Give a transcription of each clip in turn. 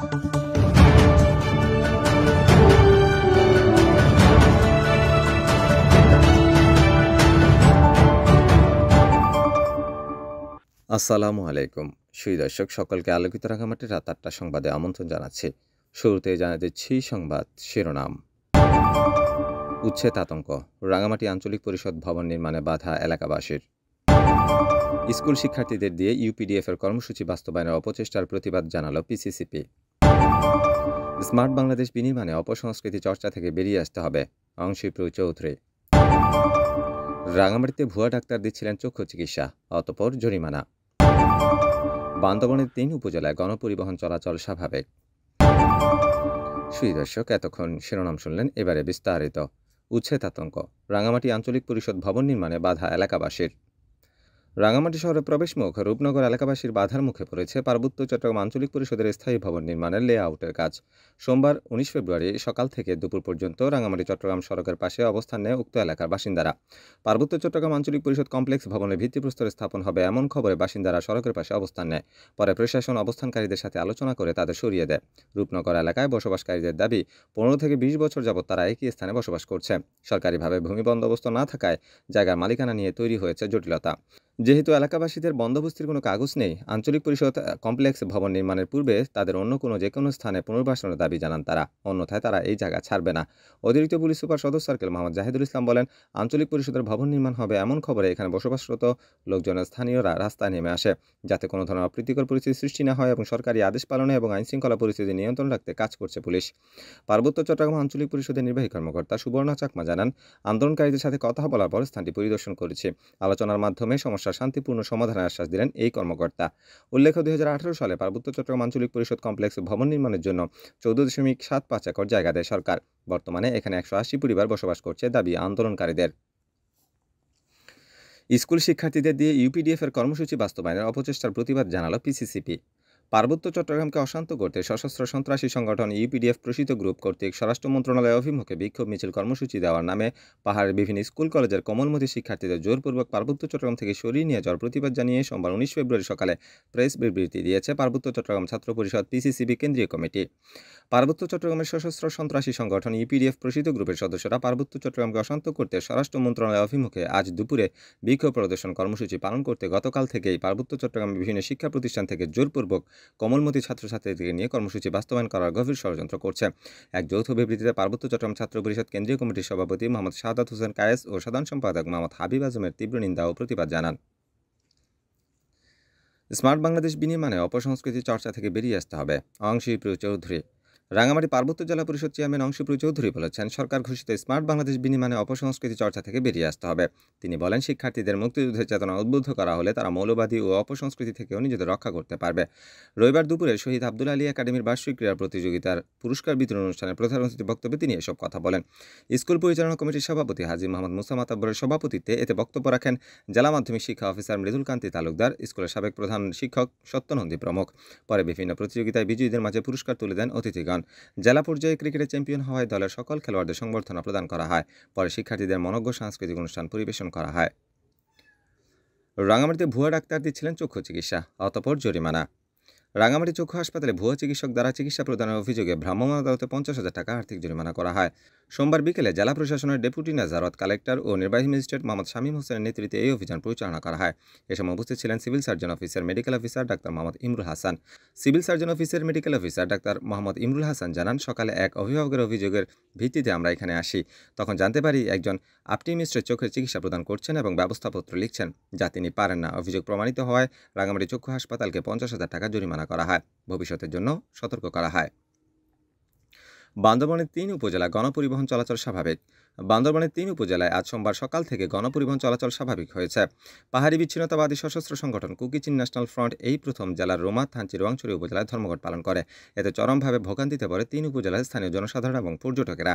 আসসালামু আলাইকুম সুই দর্শক সকলকে আলোকিত রাঙামাটি রাত আটটা সংবাদে আমন্ত্রণ জানাচ্ছি শুরুতে জানা দিচ্ছি সংবাদ শিরোনাম উচ্ছেদ আতঙ্ক রাঙামাটি আঞ্চলিক পরিষদ ভবন নির্মাণে বাধা এলাকাবাসীর স্কুল শিক্ষার্থীদের দিয়ে ইউপিডিএফের কর্মসূচি বাস্তবায়নের অপচেষ্টার প্রতিবাদ জানালো পিসিসিপি স্মার্ট বাংলাদেশ বিনির্মাণে অপসংস্কৃতি চর্চা থেকে বেরিয়ে আসতে হবে অংশীপ্রু চৌধুরী রাঙামাটিতে ভুয়া ডাক্তার দিচ্ছিলেন চক্ষু চিকিৎসা অতপর জরিমানা বান্দবনের তিন উপজেলায় গণপরিবহন চলাচল স্বাভাবিক সুই দর্শক এতক্ষণ শিরোনাম শুনলেন এবারে বিস্তারিত উচ্ছেদ আতঙ্ক রাঙামাটি আঞ্চলিক পরিষদ ভবন নির্মাণে বাধা এলাকাবাসীর রাঙামাটি শহরের প্রবেশমুখ রূপনগর এলাকাবাসীর বাধার মুখে পড়েছে পার্বত্য চট্টগ্রাম আঞ্চলিক পরিষদের স্থায়ী ভবন নির্মাণের লেআউটের কাজ সোমবার উনিশ ফেব্রুয়ারি সকাল থেকে দুপুর পর্যন্ত রাঙামাটি চট্টগ্রাম সড়কের পাশে অবস্থান নেয় উক্ত এলাকার বাসিন্দারা পার্বত্য চট্টগ্রাম আঞ্চলিক পরিষদ কমপ্লেক্স ভবনের ভিত্তিপ্রস্তর স্থাপন হবে এমন খবরে বাসিন্দারা সড়কের পাশে অবস্থান নেয় পরে প্রশাসন অবস্থানকারীদের সাথে আলোচনা করে তাদের সরিয়ে দেয় রূপনগর এলাকায় বসবাসকারীদের দাবি পনেরো থেকে বিশ বছর যাবৎ তারা একই স্থানে বসবাস করছে সরকারিভাবে ভূমি বন্দোবস্ত না থাকায় জায়গার মালিকানা নিয়ে তৈরি হয়েছে জটিলতা যেহেতু এলাকাবাসীদের বন্দোবস্তির কোনো কাগজ নেই আঞ্চলিক পরিষদ কমপ্লেক্স ভবন নির্মাণের পূর্বে তাদের অন্য কোনো যে কোনো স্থানে পুনর্বাসনের দাবি জানান তারা অন্যথায় তারা এই জায়গা ছাড়বে না অতিরিক্ত পুলিশ সুপার সদস্য সার্কেল মোহাম্মদ জাহিদুল ইসলাম বলেন আঞ্চলিক পরিষদের ভবন নির্মাণ হবে এমন খবরে এখানে বসবাসরত লোকজনের স্থানীয়রা রাস্তায় নেমে আসে যাতে কোনো ধরনের অপ্রীতিকর পরিস্থিতি সৃষ্টি না হয় এবং সরকারি আদেশ পালনে এবং আইনশৃঙ্খলা পরিস্থিতি নিয়ন্ত্রণ রাখতে কাজ করছে পুলিশ পার্বত্য চট্টগ্রাম আঞ্চলিক পরিষদের নির্বাহী কর্মকর্তা সুবর্ণা চাকমা জানান আন্দোলনকারীদের সাথে কথা বলার পর স্থানটি পরিদর্শন করেছে আলোচনার মাধ্যমে সমস্যা সমস্যার শান্তিপূর্ণ সমাধানের আশ্বাস দিলেন এই কর্মকর্তা উল্লেখ্য দুই সালে পার্বত্য চট্টগ্রাম আঞ্চলিক পরিষদ কমপ্লেক্স ভবন নির্মাণের জন্য চৌদ্দ দশমিক সাত পাঁচ একর জায়গা দেয় সরকার বর্তমানে এখানে একশো আশি পরিবার বসবাস করছে দাবি আন্দোলনকারীদের স্কুল শিক্ষার্থীদের দিয়ে ইউপিডিএফ এর কর্মসূচি বাস্তবায়নের অপচেষ্টার প্রতিবাদ জানালো পিসিসিপি পার্বত্য চট্টগ্রামকে অশান্ত করতে সশস্ত্র সন্ত্রাসী সংগঠন ইউপিডিএফ প্রসিত গ্রুপ কর্তৃক স্বরাষ্ট্র মন্ত্রণালয় অভিমুখে বিক্ষোভ মিছিল কর্মসূচি দেওয়ার নামে পাহাড়ের বিভিন্ন স্কুল কলেজের কমলমতি শিক্ষার্থীদের জোরপূর্বক পার্বত্য চট্টগ্রাম থেকে সরিয়ে নিয়ে যাওয়ার প্রতিবাদ জানিয়ে সোমবার উনিশ ফেব্রুয়ারি সকালে প্রেস বিবৃতি দিয়েছে পার্বত্য চট্টগ্রাম ছাত্র পরিষদ পিসিসিবি কেন্দ্রীয় কমিটি পার্বত্য চট্টগ্রামের সশস্ত্র সন্ত্রাসী সংগঠন ইপিডিএফ প্রসিত গ্রুপের সদস্যরা পার্বত্য চট্টগ্রামকে অশান্ত করতে স্বরাষ্ট্র মন্ত্রণালয় অভিমুখে আজ দুপুরে বিক্ষোভ প্রদর্শন কর্মসূচি পালন করতে গতকাল থেকেই পার্বত্য চট্টগ্রামের বিভিন্ন শিক্ষা প্রতিষ্ঠান থেকে জোরপূর্বক কমলমতি ছাত্রীদের নিয়ে কর্মসূচি বাস্তবায়ন করার গভীর ষড়যন্ত্র করছে এক যৌথ বিবৃতিতে পার্বত্য চট্টগ্রাম ছাত্র পরিষদ কেন্দ্রীয় কমিটির সভাপতি মোহাম্মদ সাদাত হোসেন কায়েস ও সাধারণ সম্পাদক মোহাম্মদ হাবিব আজমের তীব্র নিন্দা ও প্রতিবাদ জানান স্মার্ট বাংলাদেশ বিনির্মাণে অপসংস্কৃতি চর্চা থেকে বেরিয়ে আসতে হবে অংশী প্রিয় চৌধুরী রাঙামাটি পার্বত্য জেলা পরিষদ চেয়ারম্যান অংশপ্রু চৌধুরী বলেছেন সরকার ঘোষিত স্মার্ট বাংলাদেশ বিনিময়ে অপসংস্কৃতি চর্চা থেকে বেরিয়ে আসতে হবে তিনি বলেন শিক্ষার্থীদের মুক্তিযুদ্ধের চেতনা উদ্বুদ্ধ করা হলে তারা মৌলবাদী ও অপসংস্কৃতি থেকেও নিজেদের রক্ষা করতে পারবে রবিবার দুপুরে শহীদ আব্দুল আলী একাডেমির বার্ষিক ক্রীড়া প্রতিযোগিতার পুরস্কার বিতরণ অনুষ্ঠানে প্রধান অতিথি বক্তব্যে তিনি এসব কথা বলেন স্কুল পরিচালনা কমিটির সভাপতি হাজি মোহাম্মদ মুসা আব্বরের সভাপতিত্বে এতে বক্তব্য রাখেন জেলা মাধ্যমিক শিক্ষা অফিসার মৃদুল কান্তি তালুকদার স্কুলের সাবেক প্রধান শিক্ষক সত্যনন্দী প্রমুখ পরে বিভিন্ন প্রতিযোগিতায় বিজয়ীদের মাঝে পুরস্কার তুলে দেন অতিথিগণ অবদান জেলা পর্যায়ে ক্রিকেটে চ্যাম্পিয়ন হওয়ায় দলের সকল খেলোয়াড়দের সংবর্ধনা প্রদান করা হয় পরে শিক্ষার্থীদের মনজ্ঞ সাংস্কৃতিক অনুষ্ঠান পরিবেশন করা হয় রাঙামাটিতে ভুয়া ডাক্তার দিচ্ছিলেন চক্ষু চিকিৎসা অতপর জরিমানা রাঙামাটি চক্ষু হাসপাতালে ভুয়া চিকিৎসক দ্বারা চিকিৎসা প্রদানের অভিযোগে ভ্রাম্যমাণ আদালতে পঞ্চাশ হাজার টাকা আর্থিক জরিমানা করা হয় সোমবার বিকেলে জেলা প্রশাসনের ডেপুটি নাজারত কালেক্টর ও নির্বাহী ম্যাজিস্ট্রেট মোহাম্মদ শামীম হোসেনের নেতৃত্বে এই অভিযান পরিচালনা করা হয় এ সময় উপস্থিত ছিলেন civil surgeon officer medical officer doctor Mohammad Imrul Hasan civil surgeon officer medical officer doctor Mohammad Imrul Hasan জানান সকালে এক অভিভাবকের অভিযোগের ভিত্তিতে আমরা এখানে আসি তখন জানতে পারি একজন আপটিমিস্টের চোখের চিকিৎসা প্রদান করছেন এবং ব্যবস্থাপত্র লিখছেন যা তিনি পারেন না অভিযোগ প্রমাণিত হওয়ায় রাঙামাটি চক্ষু হাসপাতালকে পঞ্চাশ হাজার টাকা জরিমানা করা হয় ভবিষ্যতের জন্য সতর্ক করা হয় বান্দরবনের তিন উপজেলা গণপরিবহন চলাচল স্বাভাবিক বান্দরবানের তিন উপজেলায় আজ সোমবার সকাল থেকে গণপরিবহন চলাচল স্বাভাবিক হয়েছে পাহাড়ি বিচ্ছিন্নতাবাদী সশস্ত্র সংগঠন কুকিচিন ন্যাশনাল ফ্রন্ট এই প্রথম জেলার রোমা থানচি রোয়াংছড়ি উপজেলায় ধর্মঘট পালন করে এতে চরমভাবে ভোগান্তিতে পড়ে তিন উপজেলার স্থানীয় জনসাধারণ এবং পর্যটকেরা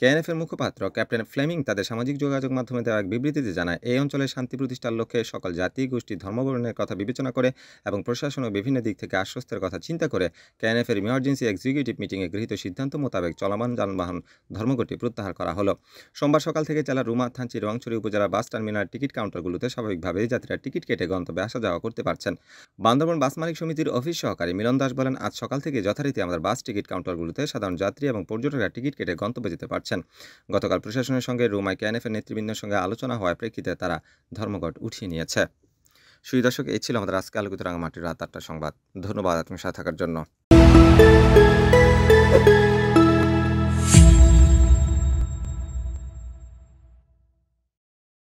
কেএনএফ এর মুখপাত্র ক্যাপ্টেন ফ্লেমিং তাদের সামাজিক যোগাযোগ মাধ্যমে দেওয়া এক বিবৃতিতে জানায় এই অঞ্চলের শান্তি প্রতিষ্ঠার লক্ষ্যে সকল জাতি গোষ্ঠী ধর্মবরণের কথা বিবেচনা করে এবং প্রশাসন ও বিভিন্ন দিক থেকে আশ্বস্তের কথা চিন্তা করে কেএনএফ এর ইমার্জেন্সি এক্সিকিউটিভ মিটিংয়ে গৃহীত সিদ্ধান্ত মোতাবেক চলমান যানবাহন ধর্মঘটটি প্রত্যাহার করা হলো সোমবার সকাল থেকে জেলা রুমা থানচি রোয়াংছড়ি উপজেলা বাস টার্মিনাল টিকিট কাউন্টারগুলোতে স্বাভাবিকভাবেই যাত্রীরা টিকিট কেটে গন্তব্যে আসা যাওয়া করতে পারছেন বান্দরবন বাস মালিক সমিতির অফিস সহকারী মিলন দাস বলেন আজ সকাল থেকে যথারীতি আমাদের বাস টিকিট কাউন্টারগুলোতে সাধারণ যাত্রী এবং পর্যটকরা টিকিট কেটে গন্তব্যে যেতে পারছেন গতকাল প্রশাসনের সঙ্গে রুমায় ক্যানএফের নেতৃবৃন্দের সঙ্গে আলোচনা হওয়ার প্রেক্ষিতে তারা ধর্মঘট উঠিয়ে নিয়েছে সুই দর্শক এই ছিল আমাদের আজকে আলোকিত রাঙামাটির রাত আটটা সংবাদ ধন্যবাদ আপনার সাথে থাকার জন্য